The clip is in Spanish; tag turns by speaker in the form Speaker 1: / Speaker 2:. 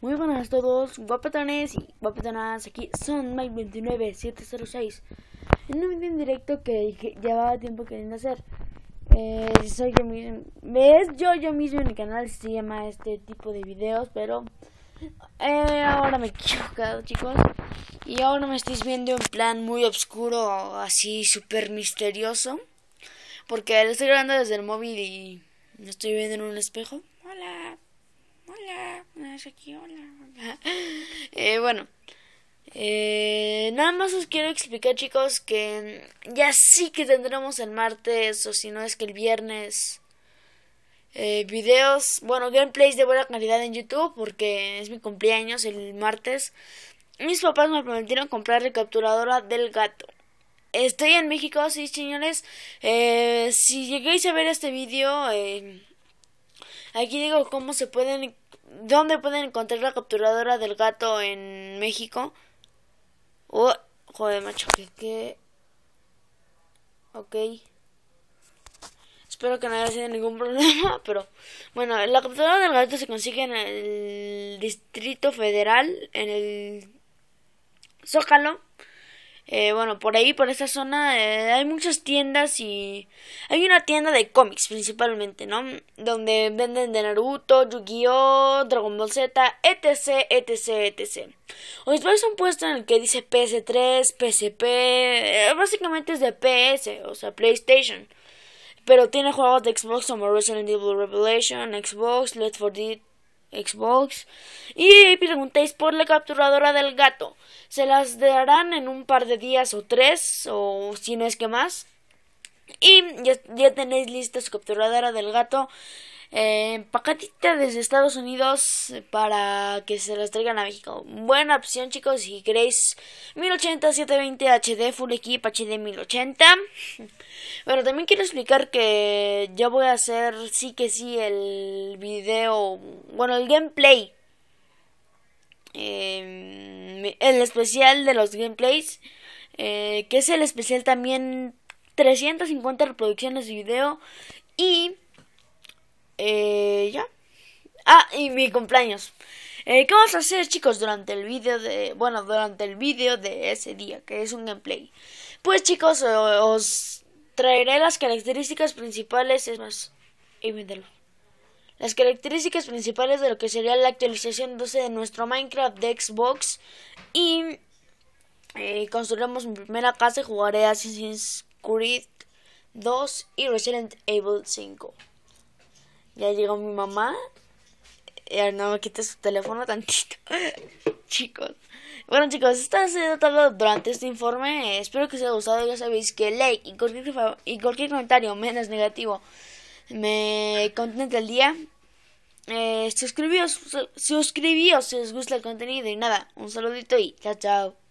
Speaker 1: Muy buenas a todos, guapetones y guapetonas, aquí son Mike29706 En un video en directo que llevaba tiempo queriendo hacer eh, Soy yo mismo, ves yo yo mismo en el canal, se llama este tipo de videos Pero eh, ahora me he chocado chicos Y ahora me estáis viendo en plan muy oscuro, así súper misterioso Porque lo estoy grabando desde el móvil y me estoy viendo en un espejo Hola hola, aquí, hola. eh, bueno, eh, nada más os quiero explicar, chicos, que ya sí que tendremos el martes, o si no es que el viernes, eh, videos, bueno, gameplays de buena calidad en YouTube, porque es mi cumpleaños el martes. Mis papás me prometieron comprar la capturadora del gato. Estoy en México, sí, señores. Eh, si lleguéis a ver este video, eh, Aquí digo cómo se pueden, dónde pueden encontrar la capturadora del gato en México. Oh, joder, macho, qué. Okay. Ok. Espero que no haya sido ningún problema, pero... Bueno, la capturadora del gato se consigue en el Distrito Federal, en el Zócalo. Eh, bueno, por ahí, por esa zona, eh, hay muchas tiendas y hay una tienda de cómics principalmente, ¿no? Donde venden de Naruto, Yu-Gi-Oh, Dragon Ball Z, etc, etc, etc. O después un puesto en el que dice PS3, PSP, eh, básicamente es de PS, o sea, PlayStation. Pero tiene juegos de Xbox como Resident Evil Revelation, Xbox, Let's For Dead Xbox. Y preguntéis por la capturadora del gato. Se las darán en un par de días o tres, o si no es que más. Y ya, tenéis lista su capturadora del gato. Eh, desde Estados Unidos eh, para que se las traigan a México. Buena opción, chicos. Si queréis 1080 720 HD Full Equip HD 1080. Bueno, también quiero explicar que ya voy a hacer sí que sí el video, bueno, el gameplay. Em, el especial de los gameplays. Eh, que es el especial también 350 reproducciones de video y eh, ya. Ah, y mi cumpleaños. Eh, ¿Qué vamos a hacer, chicos, durante el vídeo de... Bueno, durante el vídeo de ese día, que es un gameplay? Pues, chicos, os traeré las características principales, es más, y Las características principales de lo que sería la actualización 12 de nuestro Minecraft de Xbox. Y eh, construiremos mi primera casa y jugaré Assassin's Creed 2 y Resident Evil 5. Ya llegó mi mamá. Ya no me su teléfono tantito. chicos. Bueno, chicos, esto ha sido todo durante este informe. Espero que os haya gustado. Ya sabéis que like y cualquier, y cualquier comentario menos negativo me contenta el día. Eh, suscribíos, suscribíos si os gusta el contenido. Y nada, un saludito y chao, chao.